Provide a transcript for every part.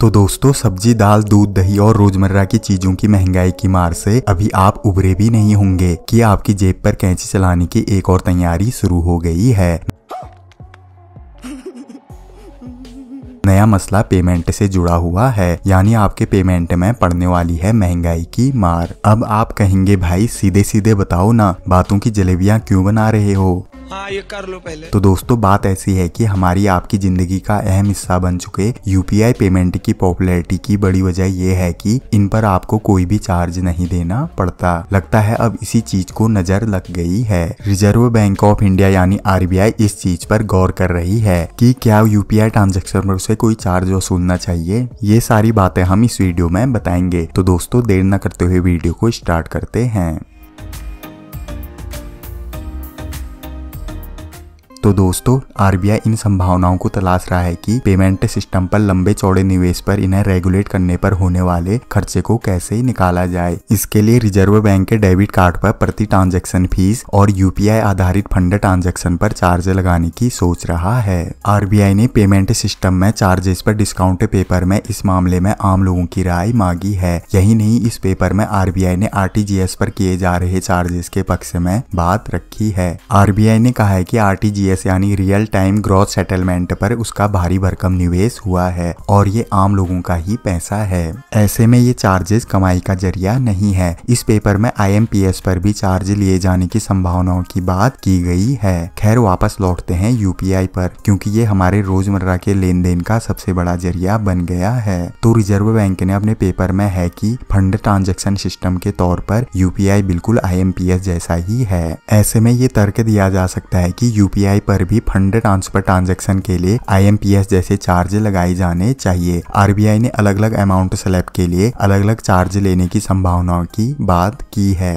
तो दोस्तों सब्जी दाल दूध दही और रोजमर्रा की चीजों की महंगाई की मार से अभी आप उभरे भी नहीं होंगे कि आपकी जेब पर कैंची चलाने की एक और तैयारी शुरू हो गई है नया मसला पेमेंट से जुड़ा हुआ है यानी आपके पेमेंट में पड़ने वाली है महंगाई की मार अब आप कहेंगे भाई सीधे सीधे बताओ ना बातों की जलेबियाँ क्यों बना रहे हो हाँ ये कर लो पहले तो दोस्तों बात ऐसी है कि हमारी आपकी ज़िंदगी का अहम हिस्सा बन चुके यूपीआई पेमेंट की पॉपुलैरिटी की बड़ी वजह ये है कि इन पर आपको कोई भी चार्ज नहीं देना पड़ता लगता है अब इसी चीज को नजर लग गई है रिजर्व बैंक ऑफ इंडिया यानी आर इस चीज पर गौर कर रही है कि क्या यूपीआई ट्रांजेक्शन पर उसे कोई चार्ज वसूलना चाहिए ये सारी बातें हम इस वीडियो में बताएंगे तो दोस्तों देर न करते हुए वीडियो को स्टार्ट करते हैं तो दोस्तों आरबीआई इन संभावनाओं को तलाश रहा है कि पेमेंट सिस्टम पर लंबे चौड़े निवेश पर इन्हें रेगुलेट करने पर होने वाले खर्चे को कैसे निकाला जाए इसके लिए रिजर्व बैंक के डेबिट कार्ड पर प्रति ट्रांजेक्शन फीस और यूपीआई आधारित फंड ट्रांजेक्शन पर चार्ज लगाने की सोच रहा है आरबीआई ने पेमेंट सिस्टम में चार्जेस पर डिस्काउंट पेपर में इस मामले में आम लोगों की राय मांगी है यही नहीं इस पेपर में आर ने आर पर किए जा रहे चार्जेस के पक्ष में बात रखी है आर ने कहा है कि आरटीजीएस टीसीएस यानी रियल टाइम ग्रोथ सेटलमेंट पर उसका भारी भरकम निवेश हुआ है और ये आम लोगों का ही पैसा है ऐसे में ये चार्जेस कमाई का जरिया नहीं है इस पेपर में आई पर भी चार्ज लिए जाने की संभावनाओं की बात की गई है खैर वापस लौटते हैं यू पर क्योंकि ये हमारे रोजमर्रा के लेन देन का सबसे बड़ा जरिया बन गया है तो रिजर्व बैंक ने अपने पेपर में है कि फंड ट्रांजेक्शन सिस्टम के तौर पर यूपीआई बिल्कुल आई जैसा ही है ऐसे में ये तर्क दिया जा सकता है कि यूपीआई पर भी फंड ट्रांसफर ट्रांजेक्शन के लिए आई जैसे चार्ज लगाए जाने चाहिए आर ने अलग अलग अमाउंट स्लैब के लिए अलग अलग चार्ज लेने की संभावनाओं की बात की है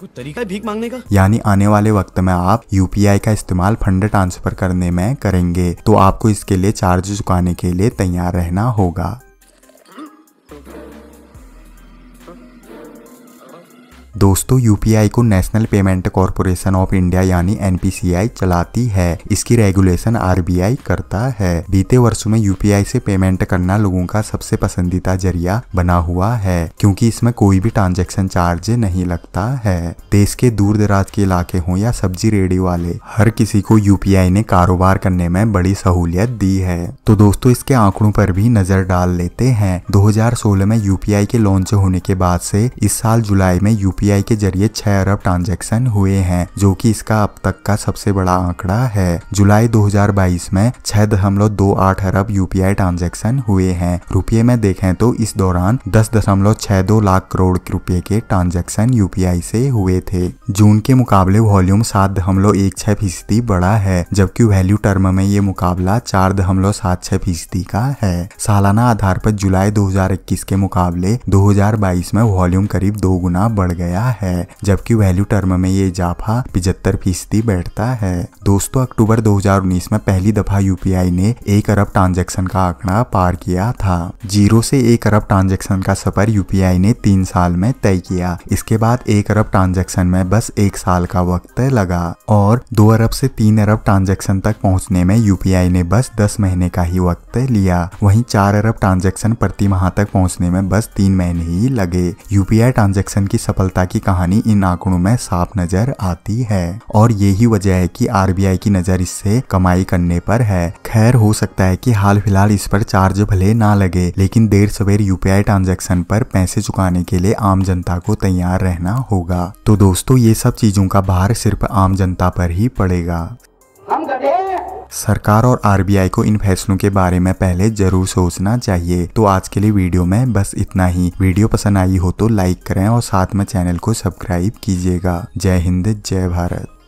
कुछ तरीका भीख मांगने का यानी आने वाले वक्त में आप यू का इस्तेमाल फंड ट्रांसफर करने में करेंगे तो आपको इसके लिए चार्ज चुकाने के लिए तैयार रहना होगा दोस्तों यूपीआई को National Payment Corporation of India यानी एन चलाती है इसकी रेगुलेशन आर करता है बीते वर्षों में यू से पेमेंट करना लोगों का सबसे पसंदीदा जरिया बना हुआ है क्योंकि इसमें कोई भी ट्रांजेक्शन चार्ज नहीं लगता है देश के दूर दराज के इलाके हों या सब्जी रेडी वाले हर किसी को यू ने कारोबार करने में बड़ी सहूलियत दी है तो दोस्तों इसके आंकड़ों पर भी नजर डाल लेते हैं दो में यूपीआई के लॉन्च होने के बाद ऐसी इस साल जुलाई में यूपी यूपीआई के जरिए छह अरब ट्रांजेक्शन हुए हैं जो कि इसका अब तक का सबसे बड़ा आंकड़ा है जुलाई 2022 में छह दशमलव दो आठ अरब यूपीआई ट्रांजेक्शन हुए हैं रुपये में देखें तो इस दौरान दस दशमलव छह दो लाख करोड़ रुपए के ट्रांजेक्शन यूपीआई से हुए थे जून के मुकाबले वॉल्यूम सात दशमलव एक छह फीसदी बड़ा है जबकि वैल्यू टर्म में ये मुकाबला चार दशमलव सात छह फीसदी का है सालाना आधार पर जुलाई 2021 के मुकाबले 2022 में वॉल्यूम करीब दो गुना बढ़ गया गया है जबकि वैल्यू टर्म में ये इजाफा पिछहत्तर फीसदी बैठता है दोस्तों अक्टूबर 2019 में पहली दफा यूपीआई ने एक अरब ट्रांजेक्शन का आंकड़ा पार किया था जीरो से एक अरब ट्रांजेक्शन का सफर यू ने तीन साल में तय किया इसके बाद एक अरब ट्रांजेक्शन में बस एक साल का वक्त लगा और दो अरब से तीन अरब ट्रांजेक्शन तक पहुंचने में यूपीआई ने बस दस महीने का ही वक्त लिया वहीं चार अरब ट्रांजेक्शन प्रति माह तक पहुंचने में बस तीन महीने ही लगे यूपीआई ट्रांजेक्शन की सफलता जनता की कहानी इन आंकड़ों में साफ नजर आती है और यही वजह है कि आरबीआई की नजर इससे कमाई करने पर है खैर हो सकता है कि हाल फिलहाल इस पर चार्ज भले ना लगे लेकिन देर सवेर यूपीआई ट्रांजेक्शन पर पैसे चुकाने के लिए आम जनता को तैयार रहना होगा तो दोस्तों ये सब चीजों का भार सिर्फ आम जनता पर ही पड़ेगा हम सरकार और आरबीआई को इन फैसलों के बारे में पहले जरूर सोचना चाहिए तो आज के लिए वीडियो में बस इतना ही वीडियो पसंद आई हो तो लाइक करें और साथ में चैनल को सब्सक्राइब कीजिएगा जय हिंद जय भारत